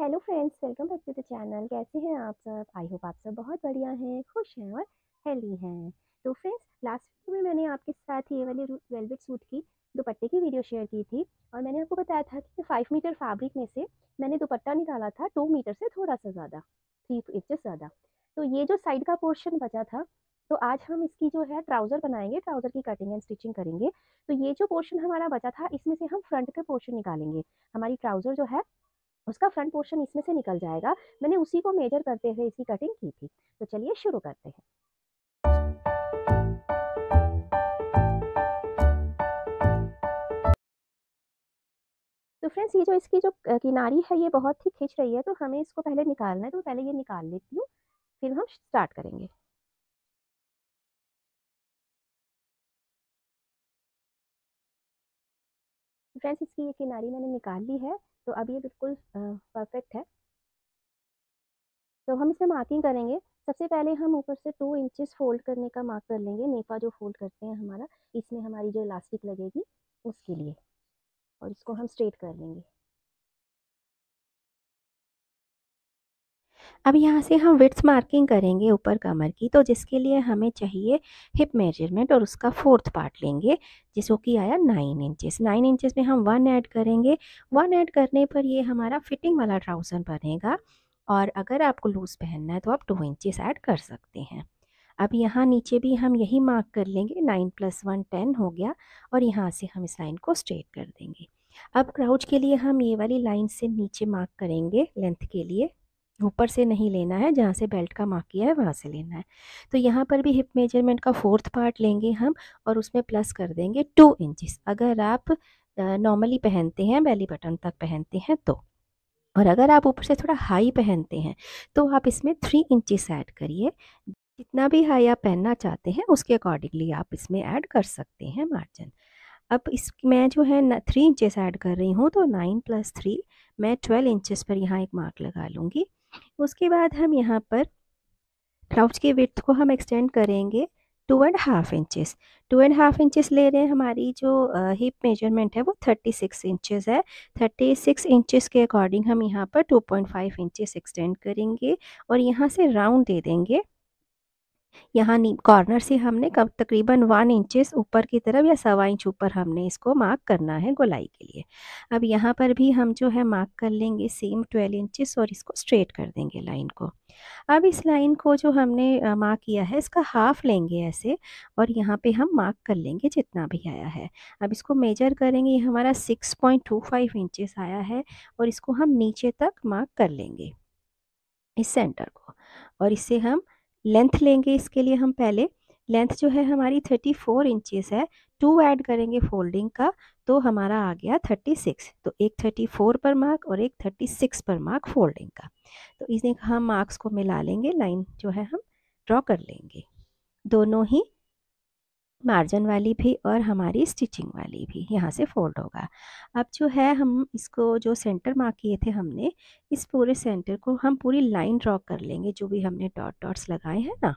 hello friends welcome back to the channel कैसे हैं आप सब आई होप आप सब बहुत बढ़िया हैं खुश हैं और हेल्दी हैं तो फ्रेंड्स लास्ट वीडियो में मैंने आपके साथ ये वाले वेलवेट सूट की दुपट्टे की वीडियो शेयर की थी और मैंने आपको बताया था कि फाइव मीटर फैब्रिक में से मैंने दुपट्टा निकाला था टू मीटर से थोड़ा सा ज़्यादा थ्री इंचज ज़्यादा तो ये जो साइड का पोर्शन बचा था तो आज हम इसकी जो है ट्राउज़र बनाएंगे ट्राउज़र की कटिंग एंड स्टिचिंग करेंगे तो ये जो पोर्शन हमारा बचा था इसमें से हम फ्रंट का पोर्शन निकालेंगे हमारी ट्राउज़र जो है उसका फ्रंट पोर्शन इसमें से निकल जाएगा मैंने उसी को मेजर करते हुए इसकी कटिंग की थी तो चलिए शुरू करते हैं तो फ्रेंड्स ये जो इसकी जो किनारी है ये बहुत ही खिंच रही है तो हमें इसको पहले निकालना है तो पहले ये निकाल लेती हूँ फिर हम स्टार्ट करेंगे फ्रेंड्स इसकी ये किनारी मैंने निकाल ली है तो अब ये बिल्कुल परफेक्ट है तो हम इसमें मार्किंग करेंगे सबसे पहले हम ऊपर से टू इंचेस फोल्ड करने का मार्क कर लेंगे नेफा जो फोल्ड करते हैं हमारा इसमें हमारी जो इलास्टिक लगेगी उसके लिए और इसको हम स्ट्रेट कर लेंगे अब यहाँ से हम विथ्स मार्किंग करेंगे ऊपर कमर की तो जिसके लिए हमें चाहिए हिप मेजरमेंट और उसका फोर्थ पार्ट लेंगे जिसको कि आया नाइन इंचेस नाइन इंचेस में हम वन ऐड करेंगे वन ऐड करने पर ये हमारा फिटिंग वाला ट्राउज़र बनेगा और अगर आपको लूज़ पहनना है तो आप टू इंचेस ऐड कर सकते हैं अब यहाँ नीचे भी हम यही मार्क कर लेंगे नाइन प्लस वन टेन हो गया और यहाँ से हम इस लाइन को स्ट्रेट कर देंगे अब क्राउच के लिए हम ये वाली लाइन से नीचे मार्क करेंगे लेंथ के लिए ऊपर से नहीं लेना है जहाँ से बेल्ट का मार्क किया है वहाँ से लेना है तो यहाँ पर भी हिप मेजरमेंट का फोर्थ पार्ट लेंगे हम और उसमें प्लस कर देंगे टू इंचिस अगर आप नॉर्मली पहनते हैं बेली बटन तक पहनते हैं तो और अगर आप ऊपर से थोड़ा हाई पहनते हैं तो आप इसमें थ्री इंचिस ऐड करिए जितना भी हाई आप पहनना चाहते हैं उसके अकॉर्डिंगली आप इसमें ऐड कर सकते हैं मार्जिन अब इस मैं जो है थ्री इंचेस ऐड कर रही हूँ तो नाइन प्लस थ्री मैं ट्वेल्व इंचेस पर यहाँ एक मार्क लगा लूँगी उसके बाद हम यहाँ पर ब्लाउज के विथ को हम एक्सटेंड करेंगे two and half inches two and half inches ले रहे हैं हमारी जो हिप मेजरमेंट है वो थर्टी सिक्स इंचेज है थर्टी सिक्स इंचेस के अकॉर्डिंग हम यहाँ पर two point five inches extend करेंगे और यहाँ से राउंड दे देंगे यहाँ कॉर्नर से हमने कब तकरीबन वन इंचेस ऊपर की तरफ या सवा इंच ऊपर हमने इसको मार्क करना है गोलाई के लिए अब यहाँ पर भी हम जो है मार्क कर लेंगे सेम ट्वेल्व इंचेस और इसको स्ट्रेट कर देंगे लाइन को अब इस लाइन को जो हमने मार्क किया है इसका हाफ लेंगे ऐसे और यहाँ पे हम मार्क कर लेंगे जितना भी आया है अब इसको मेजर करेंगे पॉइंट हमारा फाइव इंचेस आया है और इसको हम नीचे तक मार्क कर लेंगे इस सेंटर को और इसे हम लेंथ लेंगे इसके लिए हम पहले लेंथ जो है हमारी थर्टी फोर इंचज़ है टू ऐड करेंगे फोल्डिंग का तो हमारा आ गया थर्टी सिक्स तो एक थर्टी फोर पर मार्क और एक थर्टी सिक्स पर मार्क फोल्डिंग का तो इसे हम मार्क्स को मिला लेंगे लाइन जो है हम ड्रॉ कर लेंगे दोनों ही मार्जिन वाली भी और हमारी स्टिचिंग वाली भी यहाँ से फोल्ड होगा अब जो है हम इसको जो सेंटर मार्क किए थे हमने इस पूरे सेंटर को हम पूरी लाइन ड्रॉ कर लेंगे जो भी हमने डॉट डॉट्स लगाए हैं ना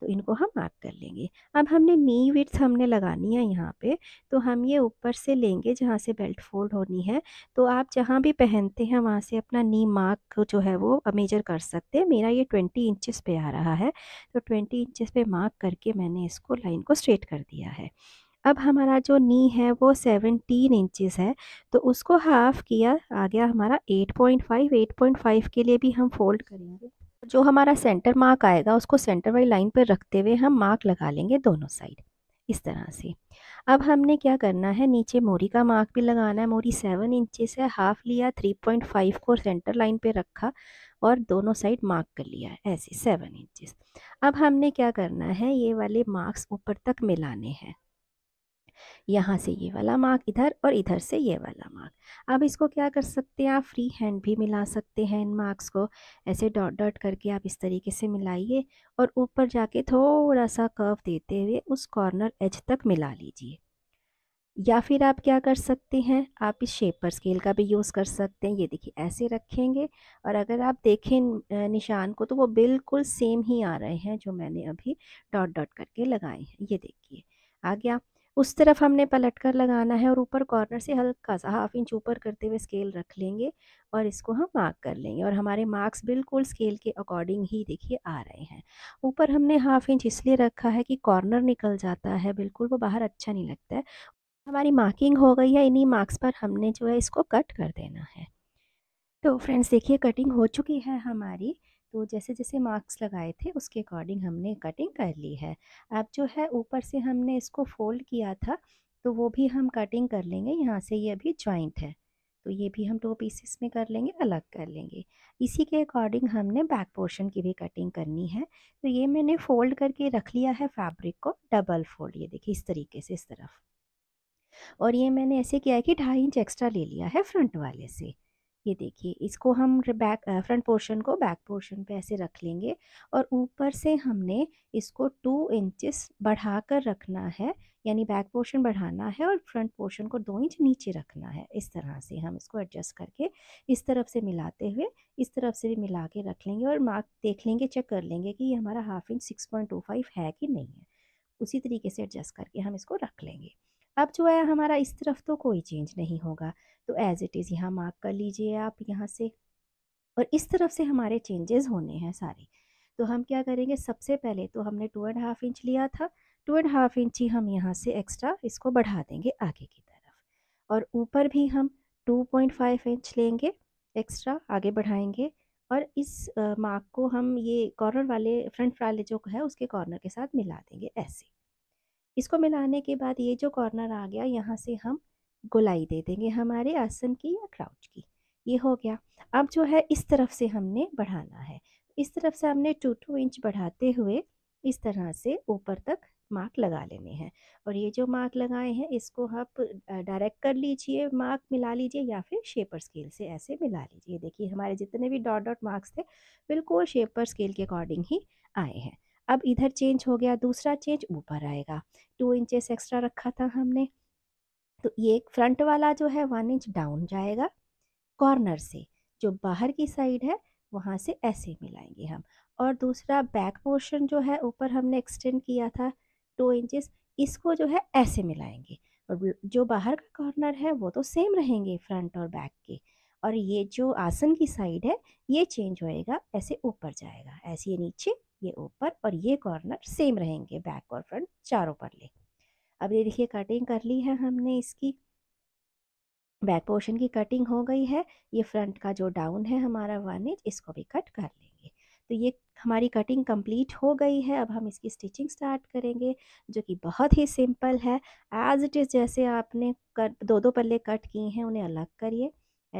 तो इनको हम मार्क कर लेंगे अब हमने नी विड्थ हमने लगानी है यहाँ पे तो हम ये ऊपर से लेंगे जहाँ से बेल्ट फोल्ड होनी है तो आप जहाँ भी पहनते हैं वहाँ से अपना नी मार्क जो है वो मेजर कर सकते हैं मेरा ये ट्वेंटी इंचज़ पे आ रहा है तो ट्वेंटी इंचेस पे मार्क करके मैंने इसको लाइन को स्ट्रेट कर दिया है अब हमारा जो नी है वो सेवनटीन इंचज़ है तो उसको हाफ़ किया आ गया हमारा eight point five point five के लिए भी हम फोल्ड करेंगे जो हमारा सेंटर मार्क आएगा उसको सेंटर वाली लाइन पर रखते हुए हम मार्क लगा लेंगे दोनों साइड इस तरह से अब हमने क्या करना है नीचे मोरी का मार्क भी लगाना है मोरी सेवन इंचेस है हाफ लिया थ्री पॉइंट फाइव को सेंटर लाइन पे रखा और दोनों साइड मार्क कर लिया है ऐसे सेवन इंचेस अब हमने क्या करना है ये वाले मार्क्स ऊपर तक मिलाने हैं यहाँ से ये वाला मार्क इधर और इधर से ये वाला मार्क अब इसको क्या कर सकते हैं आप फ्री हैंड भी मिला सकते हैं इन मार्क्स को ऐसे डॉट डॉट करके आप इस तरीके से मिलाइए और ऊपर जाके थोड़ा सा कर्व देते हुए उस कॉर्नर एज तक मिला लीजिए या फिर आप क्या कर सकते हैं आप इस शेप पर स्केल का भी यूज़ कर सकते हैं ये देखिए ऐसे रखेंगे और अगर आप देखें निशान को तो वो बिल्कुल सेम ही आ रहे हैं जो मैंने अभी डॉट डॉट करके लगाए हैं ये देखिए आ गया उस तरफ हमने पलट कर लगाना है और ऊपर कॉर्नर से हल्का सा हाफ इंच ऊपर करते हुए स्केल रख लेंगे और इसको हम मार्क कर लेंगे और हमारे मार्क्स बिल्कुल स्केल के अकॉर्डिंग ही देखिए आ रहे हैं ऊपर हमने हाफ इंच इसलिए रखा है कि कॉर्नर निकल जाता है बिल्कुल वो बाहर अच्छा नहीं लगता है हमारी मार्किंग हो गई है इन्हीं मार्क्स पर हमने जो है इसको कट कर देना है तो फ्रेंड्स देखिए कटिंग हो चुकी है हमारी तो जैसे जैसे मार्क्स लगाए थे उसके अकॉर्डिंग हमने कटिंग कर ली है अब जो है ऊपर से हमने इसको फोल्ड किया था तो वो भी हम कटिंग कर लेंगे यहाँ से ये अभी ज्वाइंट है तो ये भी हम दो पीसेस में कर लेंगे अलग कर लेंगे इसी के अकॉर्डिंग हमने बैक पोर्शन की भी कटिंग करनी है तो ये मैंने फोल्ड करके रख लिया है फैब्रिक को डबल फोल्ड ये देखिए इस तरीके से इस तरफ और ये मैंने ऐसे किया है कि ढाई इंच एक्स्ट्रा ले लिया है फ्रंट वाले से ये देखिए इसको हम बैक फ्रंट पोर्शन को बैक पोर्शन पे ऐसे रख लेंगे और ऊपर से हमने इसको टू इंचेस बढ़ा कर रखना है यानी बैक पोर्शन बढ़ाना है और फ्रंट पोर्शन को दो इंच नीचे रखना है इस तरह से हम इसको एडजस्ट करके इस तरफ से मिलाते हुए इस तरफ से भी मिला के रख लेंगे और मार्क देख लेंगे चेक कर लेंगे कि ये हमारा half inch six point two five है कि नहीं है उसी तरीके से एडजस्ट करके हम इसको रख लेंगे अब जो है हमारा इस तरफ तो कोई चेंज नहीं होगा तो एज़ इट इज़ यहाँ मार्क कर लीजिए आप यहाँ से और इस तरफ से हमारे चेंजेस होने हैं सारे तो हम क्या करेंगे सबसे पहले तो हमने टू एंड हाफ इंच लिया था टू एंड हाफ इंच ही हम यहाँ से एक्स्ट्रा इसको बढ़ा देंगे आगे की तरफ और ऊपर भी हम टू पॉइंट फाइव इंच लेंगे एक्स्ट्रा आगे बढ़ाएंगे और इस मार्क को हम ये कॉर्नर वाले फ्रंट वाले जो है उसके कॉर्नर के साथ मिला देंगे ऐसे इसको मिलाने के बाद ये जो कॉर्नर आ गया यहाँ से हम गोलाई दे देंगे हमारे आसन की या क्राउच की ये हो गया अब जो है इस तरफ से हमने बढ़ाना है इस तरफ से हमने टू टू इंच बढ़ाते हुए इस तरह से ऊपर तक मार्क लगा लेने हैं और ये जो मार्क लगाए हैं इसको आप डायरेक्ट कर लीजिए मार्क मिला लीजिए या फिर शेपर स्केल से ऐसे मिला लीजिए देखिए हमारे जितने भी डॉट डॉट मार्क्स थे बिल्कुल शेपर स्केल के अकॉर्डिंग ही आए हैं अब इधर चेंज हो गया दूसरा चेंज ऊपर आएगा टू इंचेस एक्स्ट्रा रखा था हमने तो ये फ्रंट वाला जो है वन इंच डाउन जाएगा कॉर्नर से जो बाहर की साइड है वहाँ से ऐसे मिलाएंगे हम और दूसरा बैक पोर्शन जो है ऊपर हमने एक्सटेंड किया था टू इंचेस इसको जो है ऐसे मिलाएंगे और जो बाहर का कॉर्नर है वो तो सेम रहेंगे फ्रंट और बैक के और ये जो आसन की साइड है ये चेंज होएगा ऐसे ऊपर जाएगा ऐसे ये नीचे ये ऊपर और ये कॉर्नर सेम रहेंगे बैक और फ्रंट चारों पर ले अब ये देखिए कटिंग कर ली है हमने इसकी बैक पोर्शन की कटिंग हो गई है ये फ्रंट का जो डाउन है हमारा वन इंच इसको भी कट कर लेंगे तो ये हमारी कटिंग कंप्लीट हो गई है अब हम इसकी स्टिचिंग स्टार्ट करेंगे जो कि बहुत ही सिंपल है एज इट इज़ जैसे आपने कर दो दो पल्ले कट किए हैं उन्हें अलग करिए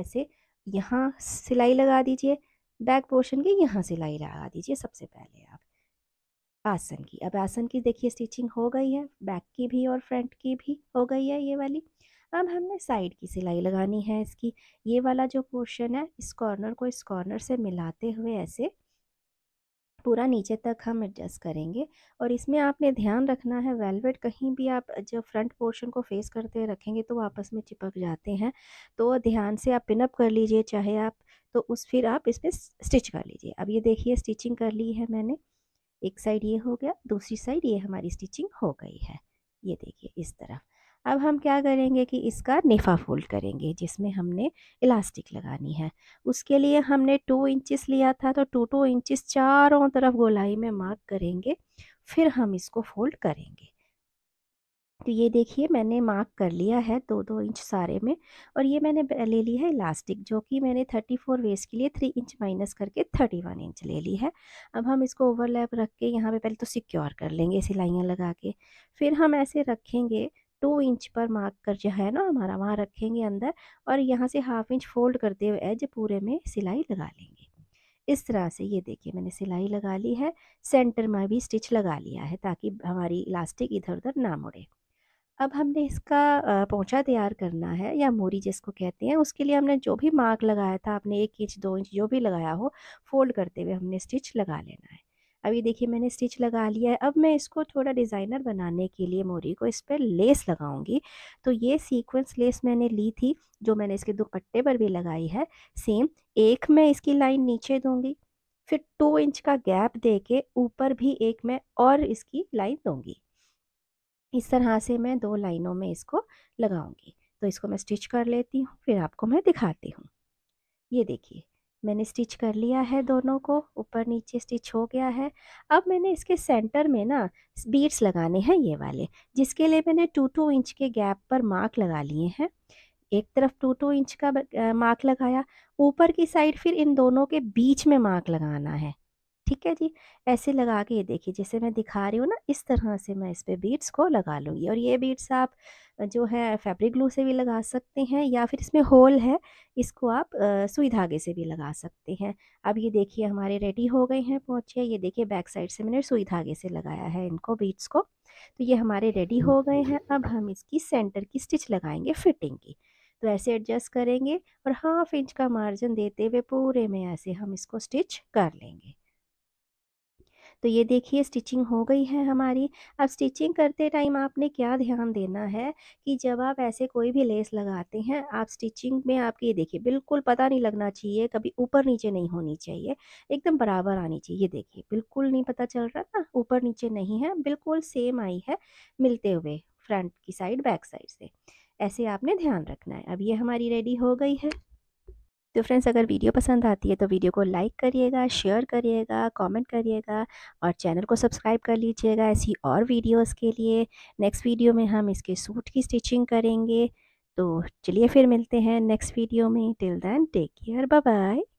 ऐसे यहाँ सिलाई लगा दीजिए बैक पोर्शन के यहाँ सिलाई लगा दीजिए सबसे पहले आप आसन की अब आसन की देखिए स्टिचिंग हो गई है बैक की भी और फ्रंट की भी हो गई है ये वाली अब हमने साइड की सिलाई लगानी है इसकी ये वाला जो पोर्शन है इस कॉर्नर को इस कॉर्नर से मिलाते हुए ऐसे पूरा नीचे तक हम एडजस्ट करेंगे और इसमें आपने ध्यान रखना है वेलवेट कहीं भी आप जो फ्रंट पोर्शन को फेस करते रखेंगे तो आपस में चिपक जाते हैं तो ध्यान से आप पिनअप कर लीजिए चाहे आप तो उस फिर आप इसमें स्टिच कर लीजिए अब ये देखिए स्टिचिंग कर ली है मैंने एक साइड ये हो गया दूसरी साइड ये हमारी स्टिचिंग हो गई है ये देखिए इस तरफ अब हम क्या करेंगे कि इसका नेफा फोल्ड करेंगे जिसमें हमने इलास्टिक लगानी है उसके लिए हमने टू इंचिस लिया था तो टू टू इंचिस चारों तरफ गोलाई में मार्क करेंगे फिर हम इसको फोल्ड करेंगे तो ये देखिए मैंने मार्क कर लिया है दो दो इंच सारे में और ये मैंने ले ली है इलास्टिक जो कि मैंने 34 फोर वेस्ट के लिए थ्री इंच माइनस करके 31 इंच ले ली है अब हम इसको ओवरलैप रख के यहाँ पे पहले तो सिक्योर कर लेंगे सिलाइयाँ लगा के फिर हम ऐसे रखेंगे टू इंच पर मार्क कर जो है ना हमारा वहाँ रखेंगे अंदर और यहाँ से हाफ इंच फोल्ड करते हुए एज पूरे में सिलाई लगा लेंगे इस तरह से ये देखिए मैंने सिलाई लगा ली है सेंटर में भी स्टिच लगा लिया है ताकि हमारी इलास्टिक इधर उधर ना मुड़े अब हमने इसका पोछा तैयार करना है या मोरी जिसको कहते हैं उसके लिए हमने जो भी मार्क लगाया था आपने एक इंच दो इंच जो भी लगाया हो फोल्ड करते हुए हमने स्टिच लगा लेना है अब ये देखिए मैंने स्टिच लगा लिया है अब मैं इसको थोड़ा डिज़ाइनर बनाने के लिए मोरी को इस पर लेस लगाऊंगी तो ये सीक्वेंस लेस मैंने ली थी जो मैंने इसके दुपट्टे पर भी लगाई है सेम एक मैं इसकी लाइन नीचे दूंगी फिर टू इंच का गैप दे के ऊपर भी एक मैं और इसकी लाइन दूँगी इस तरह से मैं दो लाइनों में इसको लगाऊंगी तो इसको मैं स्टिच कर लेती हूँ फिर आपको मैं दिखाती हूँ ये देखिए मैंने स्टिच कर लिया है दोनों को ऊपर नीचे स्टिच हो गया है अब मैंने इसके सेंटर में ना बीड्स लगाने हैं ये वाले जिसके लिए मैंने टू टू इंच के गैप पर मार्क लगा लिए हैं एक तरफ टू टू इंच का मार्क लगाया ऊपर की साइड फिर इन दोनों के बीच में मार्क लगाना है ठीक है जी ऐसे लगा के ये देखिए जैसे मैं दिखा रही हूँ ना इस तरह से मैं इस पर बीट्स को लगा लूँगी और ये बीट्स आप जो है फैब्रिक ग्लू से भी लगा सकते हैं या फिर इसमें होल है इसको आप सुई धागे से भी लगा सकते हैं अब ये देखिए हमारे रेडी हो गए हैं पहुँचे ये देखिए बैक साइड से मैंने सुई धागे से लगाया है इनको बीट्स को तो ये हमारे रेडी हो गए हैं अब हम इसकी सेंटर की स्टिच लगाएंगे फिटिंग की तो ऐसे एडजस्ट करेंगे और हाफ इंच का मार्जिन देते हुए पूरे में ऐसे हम इसको स्टिच कर लेंगे तो ये देखिए स्टिचिंग हो गई है हमारी अब स्टिचिंग करते टाइम आपने क्या ध्यान देना है कि जब आप ऐसे कोई भी लेस लगाते हैं आप स्टिचिंग में आपकी ये देखिए बिल्कुल पता नहीं लगना चाहिए कभी ऊपर नीचे नहीं होनी चाहिए एकदम बराबर आनी चाहिए ये देखिए बिल्कुल नहीं पता चल रहा ना ऊपर नीचे नहीं है बिल्कुल सेम आई है मिलते हुए फ्रंट की साइड बैक साइड से ऐसे आपने ध्यान रखना है अब ये हमारी रेडी हो गई है तो फ्रेंड्स अगर वीडियो पसंद आती है तो वीडियो को लाइक करिएगा शेयर करिएगा कमेंट करिएगा और चैनल को सब्सक्राइब कर लीजिएगा ऐसी और वीडियोस के लिए नेक्स्ट वीडियो में हम इसके सूट की स्टिचिंग करेंगे तो चलिए फिर मिलते हैं नेक्स्ट वीडियो में till then take care bye bye